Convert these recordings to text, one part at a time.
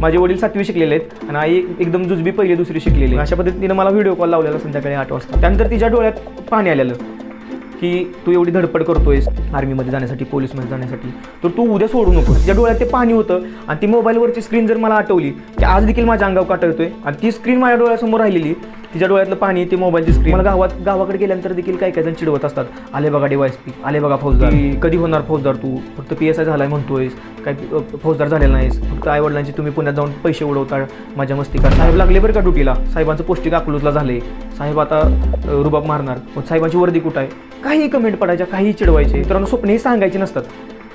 माझे वडील सातवी शिकलेले आहेत आणि आई एकदम जुजबी पहिली दुसरी शिकलेली अशा पद्धतीने मला व्हिडिओ कॉल लावलेला संध्याकाळी आठ वाजता त्यानंतर तिच्या डोळ्यात पाणी आलेलं की तू एवढी धडपड करतोयस आर्मीमध्ये जाण्यासाठी पोलीसमध्ये जाण्यासाठी तर तू उद्या सोडू नकोस ज्या डोळ्यात ते पाणी होतं आणि ती मोबाईलवरची स्क्रीन जर मला आठवली की आज देखील माझ्या अंगावर काटळतोय आणि ती स्क्रीन माझ्या डोळ्यासमोर राहिलेली तिच्या डोळ्यातलं पाणी ते मोबाईलची स्क्रीन मला गावात गावाकडे गेल्यानंतर देखील काही काही जण चिडवत असतात आले बघा वायस पी आले बघा फौजदार कधी होणार फौजदार तू फक्त पी एस आय झालाय म्हणतोयस काय फौजदार झालेला नाहीस फक्त आई वडिलांची तुम्ही पुण्यात जाऊन पैसे उडवता माझ्या मस्ती कर साहेब लागले बरं का ड्युटीला साहेबांचं पौष्टिक अकलूजला झाले साहेब आता रुबाब मारणार साहेबांची वर्दी कुठं आहे काही कमेंट पडायच्या काही चिडवायचे तर स्वप्नेही सांगायचे नसतात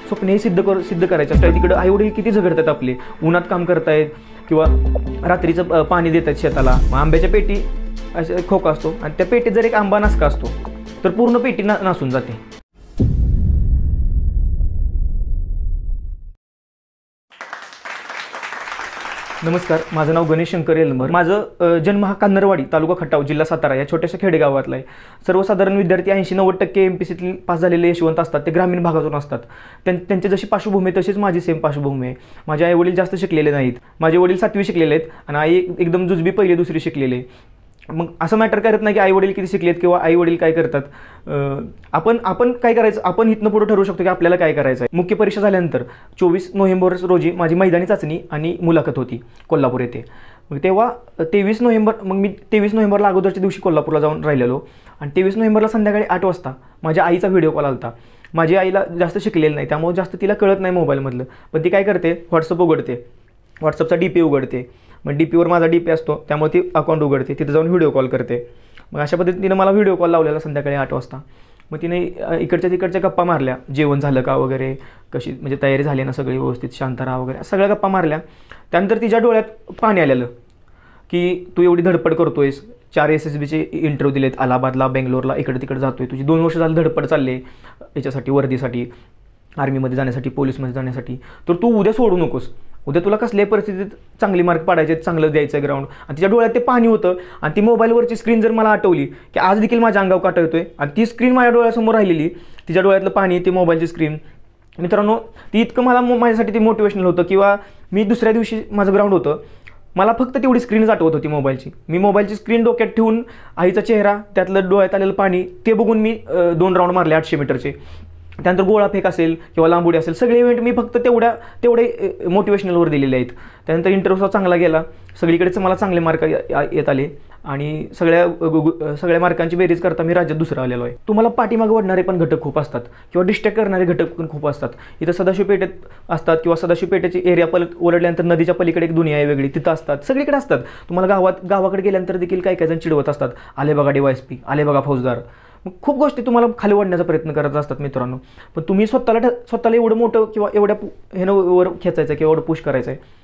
स्वप्न सिद्ध कर सिद्ध करायचे असतात तिकडं आई वडील किती झगडतात आपले उन्हात काम करतायत किंवा रात्रीचं पाणी देतात शेताला मग आंब्याच्या पेटी असे खोका असतो आणि त्या पेटीत जर एक आंबा नासका असतो तर पूर्ण पेटी ना नासून जाते नमस्कार माझं नाव गणेश शंकर येलमर माझं जन्म हा कान्नरवाडी तालुका खटाव जिल्हा सातारा या छोट्याशा खेडेगावातला आहे सर्वसाधारण विद्यार्थी ऐंशी नव्वद टक्के एम पी सीतील पास झालेले यशवंत असतात ते ग्रामीण भागातून असतात त्यां त्यांची जशी पार्श्वभूमी तशीच माझी सेम पार्श्वभूमी आहे माझे आई वडील जास्त शिकलेले नाहीत माझे वडील सातवी शिकलेले आहेत आणि आई एकदम जुजबी पहिले दुसरी शिकलेले मग असं मॅटर करत नाही की आई वडील किती शिकलेत किंवा आई वडील काय करतात आपण आपण काय करायचं आपण इथनं पुढे ठरवू शकतो की आपल्याला काय करायचं आहे मुख्य परीक्षा झाल्यानंतर चोवीस नोव्हेंबर रोजी माझी मैदानी चाचणी आणि मुलाखत होती कोल्हापूर येथे मग तेव्हा तेवीस नोव्हेंबर मग मी तेवीस नोव्हेंबरला अगोदरच्या दिवशी कोल्हापूरला जाऊन राहिलेलो आणि तेवीस नोव्हेंबरला संध्याकाळी आठ वाजता माझ्या आईचा व्हिडिओ कॉल आलता माझी आईला जास्त शिकलेलं नाही त्यामुळे जास्त तिला कळत नाही मोबाईलमधलं पण ती काय करते व्हॉट्सअप उघडते व्हॉट्सअपचा डी पी उघडते मग डी पीवर माझा डी पी असतो त्यामुळे ती अकाउंट उघडते तिथे जाऊन व्हिडिओ कॉल करते मग अशा पद्धतीने मला व्हिडिओ कॉल लावलेला संध्याकाळी आठ वाजता मग तिने इकडच्या तिकडच्या गप्पा मारल्या जेवण झालं का वगैरे कशी म्हणजे तयारी झाली ना सगळी व्यवस्थित शांत राहा वगैरे सगळ्या गप्पा मारल्या त्यानंतर तिच्या डोळ्यात पाणी आलेलं की तू एवढी धडपड करतोयस चार एस एस बीचे इंटरव्ह्यू दिलेत अलाहाबादला बेंगलोरला इकडे तिकडे जातोय तुझी दोन वर्ष झालं धडपड चालले याच्यासाठी वर्दीसाठी आर्मीमध्ये जाण्यासाठी पोलीसमध्ये जाण्यासाठी तर तू उद्या सोडू नकोस उद्या तुला कसल्याही परिस्थितीत चांगली मार्क पाडायचे चांगलं द्यायचं ग्राउंड आणि तिच्या डोळ्यात ते पाणी होतं आणि ती मोबाईलवरची स्क्रीन जर मला आठवली की आज देखील माझ्या अंगाव काटा येतोय आणि ती स्क्रीन माझ्या डोळ्यासमोर राहिलेली तिच्या डोळ्यातलं पाणी ती मोबाईलची स्क्रीन मित्रांनो ती इतकं मला माझ्यासाठी ते मोटिवेशनल होतं किंवा मी दुसऱ्या दिवशी माझं ग्राउंड होतं मला फक्त तेवढी स्क्रीनच आठवत होती मोबाईलची मी मोबाईलची स्क्रीन डोक्यात ठेवून आईचा चेहरा त्यातलं डोळ्यात आलेलं पाणी ते बघून मी दोन राऊंड मारले आठशे मीटरचे त्यानंतर गोळा फेक असेल किंवा लांबोडी असेल सगळे इव्हेंट मी फक्त तेवढ्या तेवढे मोटिवेशनलवर दिलेले आहेत त्यानंतर इंटरव्ह्यूचा चांगला गेला सगळीकडेच मला चांगले मार्क येत आले आणि सगळ्या सगळ्या मार्कांची बेरीज करता मी राज्यात दुसरा आलेलो आहे तुम्हाला पाठीमागं वाढणारे पण घटक खूप असतात किंवा डिस्ट्रॅक्ट करणारे घटक पण खूप असतात इथं सदाशिव पेठेत असतात किंवा सदाशिव पेठेची एरिया पल ओरडल्यानंतर नदीच्या पलीकडे एक दुनिया आहे वेगळी तिथं असतात सगळीकडे असतात तुम्हाला गावात गावाकडे गेल्यानंतर देखील काही काही जण चिडवत असतात आले बघा डीवायएसपी आले बघा फौजदार मग खूप गोष्टी तुम्हाला खाली ओढण्याचा प्रयत्न करत असतात मित्रांनो पण तुम्ही स्वतःला स्वतःला एवढं मोठं किंवा एवढ्या ह्यानं वर खेचायचं आहे किंवा एवढं पुश करायचं आहे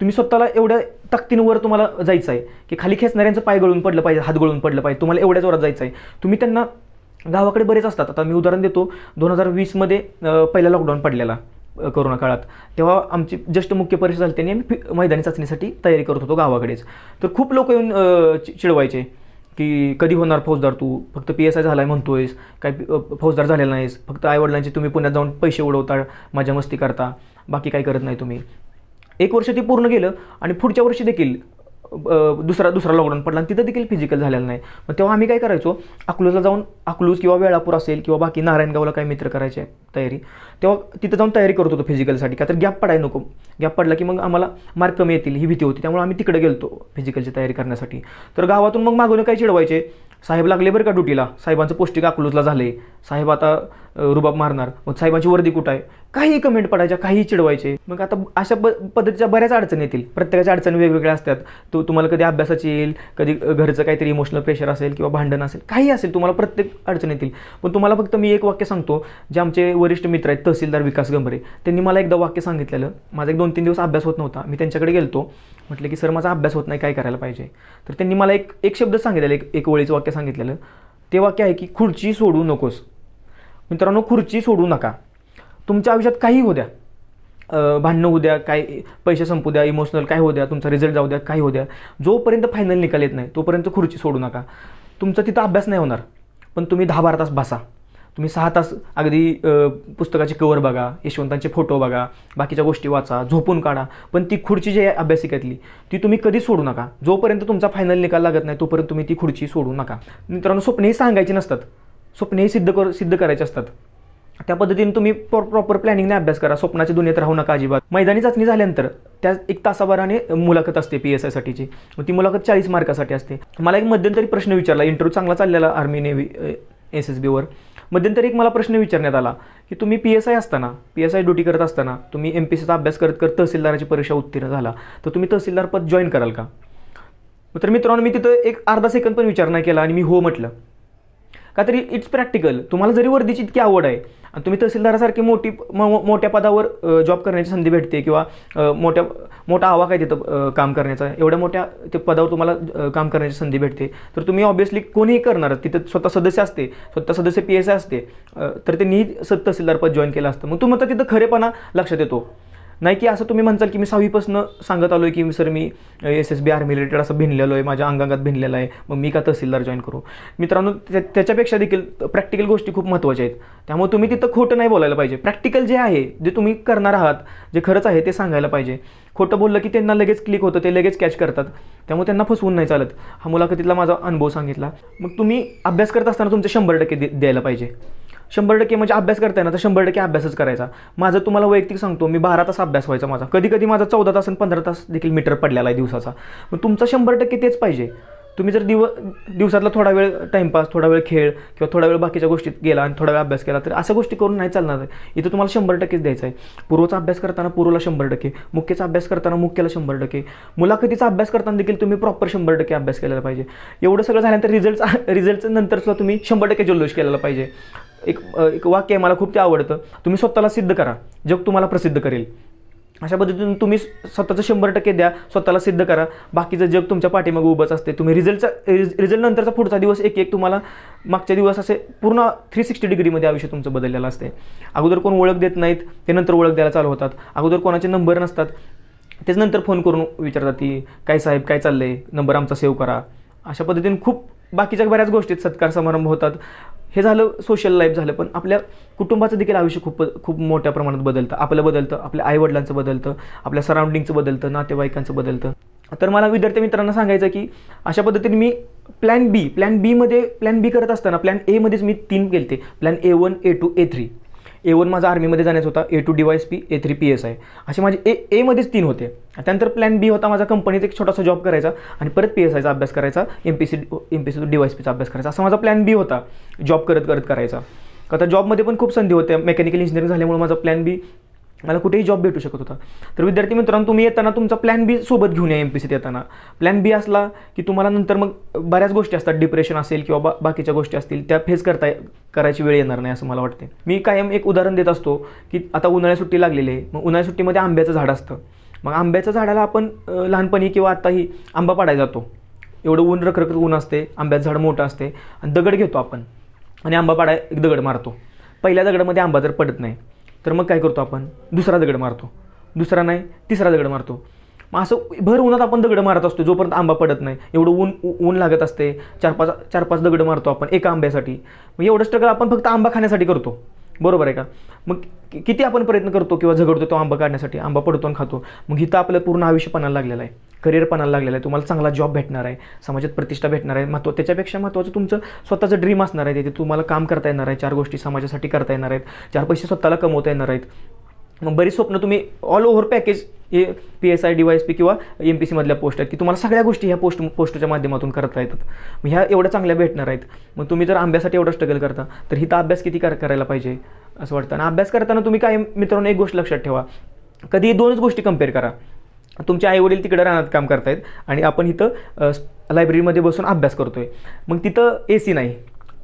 तुम्ही स्वतःला एवढ्या ताकदींवर तुम्हाला जायचं आहे की खाली खेचणाऱ्यांचं पाय गळून पडलं पाहिजे हात गळून पडलं पाहिजे तुम्हाला एवढ्या जोरात जायचं आहे तुम्ही त्यांना गावाकडे बरेच असतात आता मी उदाहरण देतो दोन हजार वीसमध्ये पहिला लॉकडाऊन पडलेला कोरोना काळात तेव्हा आमची ज्येष्ठ मुख्य परिषद झाली त्यांनी आम्ही मैदानी चाचणीसाठी तयारी करत होतो गावाकडेच तर खूप लोक येऊन चिडवायचे की कधी होणार फौजदार तू फक्त पी एस आय झाला आहे म्हणतोयस काय फौजदार झालेला नाहीस फक्त आईवडिलांची तुम्ही पुण्यात जाऊन पैसे उडवता माझ्या मस्ती करता बाकी काही करत नाही तुम्ही एक वर्ष ते पूर्ण गेलं आणि पुढच्या वर्षी देखील दुसरा दुसरा लॉकडाऊन पडला आणि तिथं देखील फिजिकल झालेलं नाही मग तेव्हा आम्ही काय करायचो अकलूजला जाऊन अकलूज किंवा वेळापूर असेल किंवा बाकी नारायणगावला काही मित्र करायचे तयारी तेव्हा तिथं जाऊन तयारी करत होतो फिजिकलसाठी का तर गॅप पडाय नको गॅप पडला की मग आम्हाला मार्क कमी येतील ही भीती होती त्यामुळे आम्ही तिकडे गेलो फिजिकलची तयारी करण्यासाठी तर गावातून मग मागून काय चिडवायचे साहेब लागले बरं का ड्युटीला साहेबांचं पौष्टिक अकलूजला झाले साहेब आता रुबाब मारणार मग साहेबांची वर्दी कुठं आहे काही कमेंट पडायच्या काही चिडवायचे मग आता अशा प पद्धतीच्या बऱ्याच अडचणी येतील प्रत्येकाच्या अडचणी वेगवेगळ्या असतात तो तुम्हाला कधी अभ्यासाची येईल कधी घरचं काहीतरी इमोशनल प्रेशर असेल किंवा भांडण असेल काही असेल तुम्हाला प्रत्येक अडचण येतील पण तुम्हाला फक्त मी एक वाक्य सांगतो जे आमचे वरिष्ठ मित्र आहेत तहसीलदार विकास गंभरे त्यांनी मला एकदा वाक्य सांगितलेलं माझा एक दोन तीन दिवस अभ्यास होत नव्हता मी त्यांच्याकडे गेलतो म्हटलं की सर माझा अभ्यास होत नाही काय करायला पाहिजे तर त्यांनी मला एक एक शब्द सांगितलेला एक एक ओळीचं वाक्य सांगितलेलं ते वाक्य आहे की खुर्ची सोडू नकोस मित्रांनो खुर्ची सोडू नका तुमच्या आयुष्यात काही होऊ द्या भांडणं होऊ द्या काय पैसे संपू द्या इमोशनल काय होऊ द्या तुमचा रिझल्ट जाऊ द्या काही होऊ द्या जोपर्यंत फायनल निकाल येत नाही तोपर्यंत खुर्ची सोडू नका तुमचा तिथं अभ्यास नाही होणार पण तुम्ही दहा बारा तास बसा तुम्ही सहा तास अगदी पुस्तकाचे कवर बघा यशवंतांचे फोटो बघा बाकीच्या गोष्टी वाचा झोपून काढा पण ती खुर्ची जी आहे अभ्यासिकातली ती तुम्ही कधी सोडू नका जोपर्यंत तुमचा फायनल निकाल लागत नाही तोपर्यंत तुम्ही ती खुर्ची सोडू नका मित्रांनो स्वप्नही सांगायची नसतात स्वप्नेही सिद्ध कर सिद्ध करायचे असतात त्या पद्धतीने तुम्ही प्रॉ प्रॉपर प्लॅनिंगने अभ्यास करा स्वप्नाच्या दुनियेत राहू नका अजिबात मैदानी चाचणी झाल्यानंतर त्या एक तासाभराने मुलाखत असते पी एस आयसाठीची ती मुलाखत चाळीस मार्कासाठी असते मला एक मध्यंतरी प्रश्न विचारला इंटरव्ह्यू चांगला चाललेला आर्मी नेव्ही एस एस बीवर मध्यंतरी एक मला प्रश्न विचारण्यात आला की तुम्ही पी एस आय असताना पी एस आय ड्युटी करत असताना तुम्ही एम पी सीचा अभ्यास करत करत तहसीलदाराची परीक्षा उत्तीर्ण झाला तर तुम्ही तहसीलदार पद जॉईन कराल का तर मित्रांनो मी तिथं एक अर्धा सेकंद पण विचार नाही केला आणि मी हो म्हटलं का तरी इट्स प्रॅक्टिकल तुम्हाला जरी वर्दीची इतकी आवड आहे आणि तुम्ही तहसीलदारासारखी मोठी मोठ्या पदावर जॉब करण्याची संधी भेटते किंवा मोठ्या मोठा आवा काय तिथं काम करण्याचा एवढ्या मोठ्या ते पदावर तुम्हाला काम करण्याची संधी भेटते तर तुम्ही ऑब्व्हियसली कोणीही करणार तिथं स्वतः सदस्य असते स्वतः सदस्य पी एस आय असते तर त्यांनीही सत तहसीलदार पद जॉईन केलं असतं मग तुम्हाला तिथं खरेपणा लक्षात येतो नाही की असं तुम्ही म्हणताल की मी सहावीपासून सांगत आलो आहे की सर मी S S B army related असं भिनलेलो आहे माझ्या अंगांगात भिनलेलं आहे मग मी का तहसीलदार जॉईन करू मित्रांनो त्याच्यापेक्षा देखील प्रॅक्टिकल गोष्टी खूप महत्त्वाच्या आहेत त्यामुळे तुम्ही तिथं खोटं नाही बोलायला पाहिजे प्रॅक्टिकल जे आहे जे तुम्ही करणार आहात जे खरंच आहे ते सांगायला पाहिजे खोटं बोललं की त्यांना लगेच क्लिक होतं ते लगेच कॅच करतात त्यामुळे त्यांना फसवून नाही चालत हा मुलाखतीतला माझा अनुभव सांगितला मग तुम्ही अभ्यास करत असताना तुमचे शंभर टक्के द्यायला पाहिजे शंभर टक्के म्हणजे अभ्यास करताय ना तर शंभर टक्के अभ्यासच करायचा माझं तुम्हाला वैयक्तिक सांगतो मी बारा तास अभ्यास व्हायचा माझा कधी कधी माझा चौदा तास आणि पंधरा तास देखील मीटर पडलेला आहे दिवसाचा मग तुमचा शंभर टक्के तेच पाहिजे तुम्ही जर दिव दिवसातला थोडा वेळ टाईमपास थोडा वेळ खेळ किंवा थोडा वेळ बाकीच्या गोष्टीत गेला आणि थोडा वेळ अभ्यास केला तर अशा गोष्टी करून नाही चालणार आहे इथं तुम्हाला शंभर टक्केच द्यायचं आहे पूर्वचा अभ्यास करताना पूर्वला शंभर टक्के मुख्यचा अभ्यास करताना मुख्याला शंभर टक्के मुलाखतीचा अभ्यास करताना देखील तुम्ही प्रॉपर शंभर टक्के अभ्यास केलेला पाहिजे एवढं सगळं झाल्यानंतर रिझल्ट रिझल्टचं नंतर सुद्धा तुम्ही शंभर टक्के जल्लोष केलेला पाहिजे एक एक वाक्य आहे मला खूप ते आवडतं तुम्ही स्वतःला सिद्ध करा जग तुम्हाला प्रसिद्ध करेल अशा पद्धतीने तुम्ही स्वतःचं शंभर टक्के द्या स्वतःला सिद्ध करा बाकीचं जग तुमच्या पाठीमागे उभंच असते तुम्ही रिझल्टचा रिझल्ट नंतरचा पुढचा दिवस एक एक तुम्हाला मागच्या दिवस असे पूर्ण थ्री सिक्स्टी डिग्रीमध्ये आयुष्य तुमचं बदललेलं असते अगोदर कोण ओळख देत नाहीत ते नंतर ओळख द्यायला चालू होतात अगोदर कोणाचे नंबर नसतात तेच नंतर फोन करून विचारतात की काय साहेब काय चाललं आहे नंबर आमचा सेव्ह करा अशा पद्धतीने खूप बाकीच्या बऱ्याच गोष्टीत सत्कार समारंभ होतात हे झालं सोशल लाईफ झालं पण आपल्या कुटुंबाचं देखील आयुष्य खूप खूप मोठ्या प्रमाणात बदलतं आपलं बदलतं आपल्या आईवडिलांचं बदलतं आपल्या सराउंडिंगचं बदलतं नातेवाईकांचं बदलतं तर मला विद्यार्थी मित्रांना सांगायचं की अशा पद्धतीने मी प्लॅन बी प्लॅन बीमध्ये प्लॅन बी करत असताना प्लॅन एमध्येच मी तीन केलते plan A one A two A three A one माझा आर्मीमध्ये जाण्याचा होता A two S P A three P S आहे असे माझे ए एमध्येच तीन होते त्यानंतर प्लॅन बी होता माझा कंपनीत एक छोटासा जॉब करायचा आणि परत पी एस आयचा अभ्यास करायचा M P C M P C डिवायस पीचा अभ्यास करायचा असा माझा प्लॅन बी होता जॉब करत करत करायचा आता जॉबमध्ये पण खूप संधी होत्या मेकॅनिकल इंजिनिअरिंग झाल्यामुळे माझा प्लॅन बी मला कुठेही जॉब भेटू शकत होता तर विद्यार्थी मित्रांनो तुम्ही येताना तुमचा प्लॅन बी सोबत घेऊन या एम पी सीत येताना प्लॅन बी असला की तुम्हाला नंतर मग बऱ्याच गोष्टी असतात डिप्रेशन असेल किंवा बा बाकीच्या गोष्टी असतील त्या फेस करता करायची वेळ येणार नाही असं मला वाटते मी कायम एक उदाहरण देत असतो की आता उन्हाळ्या सुट्टी लागलेली आहे मग उन्हाळ्या सुट्टीमध्ये आंब्याचं झाड असतं मग आंब्याच्या झाडाला आपण लहानपणी किंवा आत्ताही आंबा पाडायला जातो एवढं ऊन रखरखत ऊन असते आंब्याचं झाड मोठं असते आणि दगड घेतो आपण आणि आंबा पाडाय एक दगड मारतो पहिल्या दगडामध्ये आंबा जर पडत नाही तर मग काय करतो आपण दुसरा दगड मारतो दुसरा नाही तिसरा दगड मारतो मग असं भर उन्हात आपण दगड मारत असतो जोपर्यंत आंबा पडत नाही एवढं ऊन ऊन लागत असते चार पाच चार पाच दगड मारतो आपण एका आंब्यासाठी मग एवढं स्ट्रगल आपण फक्त आंबा खाण्यासाठी करतो बरोबर आहे का मग किती आपण प्रयत्न करतो किंवा झगडतो तो आंबा काढण्यासाठी आंबा पडतो आणि खातो मग इथं आपलं पूर्ण आयुष्य पणाला लागलेलं आहे करिअर पणाला लागलेलं आहे तुम्हाला चांगला जॉब भेटणार आहे समाजात प्रतिष्ठा भेटणार आहे महत्त्व त्याच्यापेक्षा महत्त्वाचं तुमचं स्वतःचं ड्रीम असणार आहे तिथे तुम्हाला काम करता येणार आहे चार गोष्टी समाजासाठी करता येणार आहेत चार पैसे स्वतःला कमवता येणार आहेत मग बरीच स्वप्न तुम्ही ऑल ओव्हर पॅकेज हे P S I D Y S P किंवा एम पी सीमधल्या पोस्ट आहेत की तुम्हाला सगळ्या गोष्टी ह्या पोस्ट पोस्टच्या माध्यमातून करता येतात मग ह्या एवढ्या चांगल्या भेटणार आहेत मग तुम्ही जर आंब्यासाठी एवढा स्ट्रगल करता तर हिथं अभ्यास किती कर करायला पाहिजे असं वाटतं आणि अभ्यास करताना तुम्ही काय मित्रांनो एक गोष्ट लक्षात ठेवा कधी दोनच गोष्टी कम्पेअर करा तुमचे वडील तिकडे रानात काम करतायत आणि आपण इथं लायब्ररीमध्ये बसून अभ्यास करतो आहे मग तिथं ए सी नाही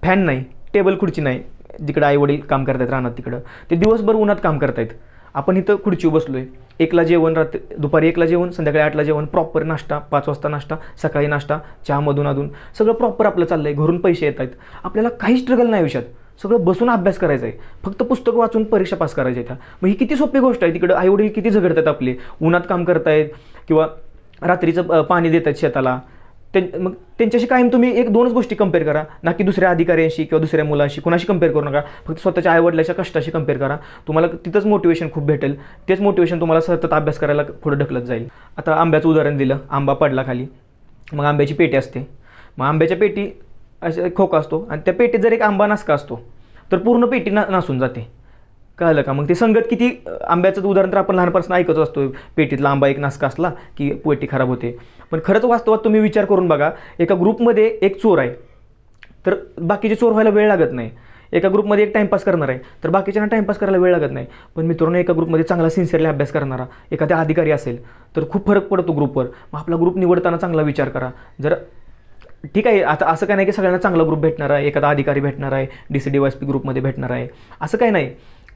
फॅन नाही टेबल खुर्ची नाही जिकडे आई वडील काम करतायत राहणार तिकडं ते दिवसभर उन्हात काम करतायत आपण इथं खुर्चीवर बसलो आहे एकला जेवण रात्री दुपारी एकला जेवण संध्याकाळी आठला जेवण प्रॉपर नाश्ता पाच वाजता नाश्ता सकाळी नाश्ता चहामधून अधून सगळं प्रॉपर आपलं चाललं आहे घरून पैसे येत आहेत आपल्याला काही स्ट्रगल नाही आयुष्यात सगळं बसून अभ्यास करायचा आहे फक्त पुस्तक वाचून परीक्षा पास करायच्या आहेत मग ही किती सोपी गोष्ट आहे तिकडं आईवडील किती झगडतात आपले उन्हात काम करतायत किंवा रात्रीचं पाणी देतात शेताला मग त्यांच्याशी कायम तुम्ही एक दोनच गोष्टी कम्पेअर करा ना की दुसऱ्या अधिकाऱ्यांशी किंवा दुसऱ्या मुलांशी कोणाशी कम्पेअर करू नका फक्त स्वतःच्या आईवडिलाच्या कष्टाशी कम्पेअर करा तुम्हाला तिथंच मोटिवेशन खूप भेटेल तेच मोटिवेशन तुम्हाला सतत अभ्यास करायला पुढं ढकलत जाईल आता आंब्याचं उदाहरण दिलं आंबा पडला खाली मग आंब्याची पेटी असते मग आंब्याच्या पेटी असे खोका असतो आणि त्या पेटीत जर एक आंबा नासका असतो तर पूर्ण पेटी ना नासून जाते कळलं का मग ते संगत किती आंब्याचं उदाहरण तर आपण लहानपासून ऐकत असतो पेटीतला आंबा एक नासका असला की पोटी खराब होते पण खरंच वास्तवात तुम्ही विचार करून बघा एका ग्रुपमध्ये एक चोर आहे तर बाकीचे चोर व्हायला वेळ लागत नाही एका ग्रुपमध्ये एक टाइमपास करणार आहे तर बाकीच्यांना टाइमपास करायला वेळ लागत नाही पण मित्रांनो एका ग्रुपमध्ये चांगला सिन्सिअरली अभ्यास करणारा एखाद्या अधिकारी असेल तर खूप फरक पडतो ग्रुपवर मग आपला ग्रुप निवडताना चांगला विचार करा जर ठीक आहे आता असं काय नाही की सगळ्यांना चांगला ग्रुप भेटणार आहे एखादा अधिकारी भेटणार आहे D C D Y P ग्रुपमध्ये भेटणार आहे असं काय नाही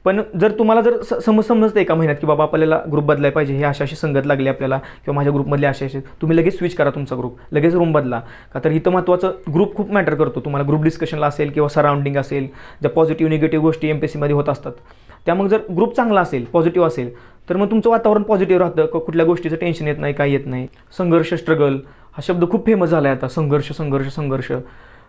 पण जर तुम्हाला जर समज समजतं एका महिन्यात की बाबा आपल्याला ग्रुप बदलाय पाहिजे हे अशा अशी संगत लागली आपल्याला किंवा माझ्या ग्रुपमधले असे असे तुम्ही लगेच स्विच करा तुमचा ग्रुप लगेच रूम बदला का तर इथं महत्त्वाचं ग्रुप खूप मॅटर करतो तुम्हाला ग्रुप डिस्कशनला असेल किंवा सराउंडिंग असेल ज्या पॉझिटिव्ह निगेटिव्ह गोष्टी एम पी सीमध्ये होत असतात त्या मग जर ग्रुप चांगला असेल पॉझिटिव्ह असेल तर मग तुमचं वातावरण पॉझिटिव्ह राहतं कुठल्या गोष्टीचं टेन्शन येत नाही काय येत नाही संघर्ष स्ट्रगल हा शब्द खूप फेमस झाला आहे आता संघर्ष संघर्ष संघर्ष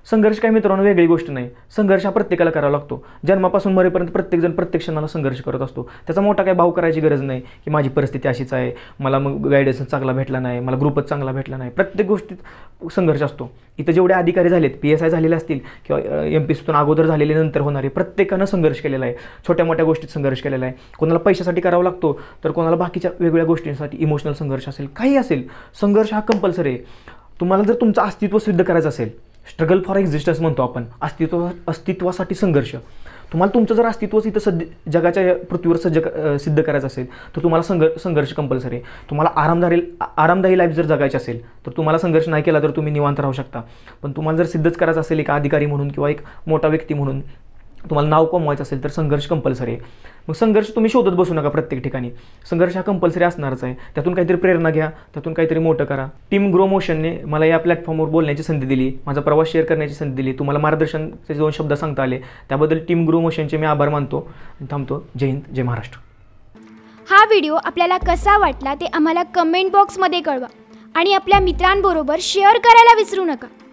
संघर्ष काय मित्रांनो वेगळी गोष्ट नाही संघर्ष हा प्रत्येकाला करावा लागतो जन्मापासून मरेपर्यंत प्रत्येकजण प्रत्येक क्षणाला संघर्ष करत असतो त्याचा मोठा काय भाव करायची गरज नाही की माझी परिस्थिती अशीच आहे मला मग गायडन्स चांगला भेटला नाही मला ग्रुपच चांगला भेटला नाही प्रत्येक गोष्टीत संघर्ष असतो इथं जेवढे अधिकारी झालेत पी एस आय झालेले असतील किंवा एम पी सीतून अगोदर झालेले नंतर होणारे प्रत्येकानं संघर्ष केलेला आहे छोट्या मोठ्या गोष्टीत संघर्ष केलेला आहे कोणाला पैशासाठी करावा लागतो तर कोणाला बाकीच्या वेगवेगळ्या गोष्टींसाठी इमोशनल संघर्ष असेल काही असेल संघर्ष हा कंपल्सरी आहे तुम्हाला जर तुमचं अस्तित्व सिद्ध करायचं असेल स्ट्रगल फॉर एक्झिस्टन्स म्हणतो आपण अस्तित्व अस्तित्वासाठी संघर्ष तुम्हाला तुमचं जर अस्तित्वच इथं सद्य जगाच्या पृथ्वीवर सज्ज सिद्ध करायचं असेल तर तुम्हाला संघ संघर्ष कंपल्सरी आहे तुम्हाला आरामदारी आरामदायी लाईफ जर जगायची असेल तर तुम्हाला संघर्ष नाही केला तर तुम्ही निवांत राहू शकता पण तुम्हाला जर सिद्धच करायचं असेल एक अधिकारी म्हणून किंवा एक मोठा व्यक्ती म्हणून तुम्हाला नाव कमवायचं असेल तर संघर्ष कंपल्सरी आहे मग संघर्ष तुम्ही शोधत बसू नका प्रत्येक ठिकाणी संघर्ष हा कंपल्सरी असणारच आहे त्यातून काहीतरी प्रेरणा घ्या त्यातून काहीतरी मोठं करा टीम ग्रो मोशनने मला या प्लॅटफॉर्मवर बोलण्याची संधी दिली माझा प्रवास शेअर करण्याची संधी दिली तुम्हाला मार्गदर्शनचे दोन शब्द सांगता आले त्याबद्दल टीम ग्रो मोशनचे मी आभार मानतो थांबतो जय हिंद जय महाराष्ट्र हा व्हिडिओ आपल्याला कसा वाटला ते आम्हाला कमेंट बॉक्समध्ये कळवा आणि आपल्या मित्रांबरोबर शेअर करायला विसरू नका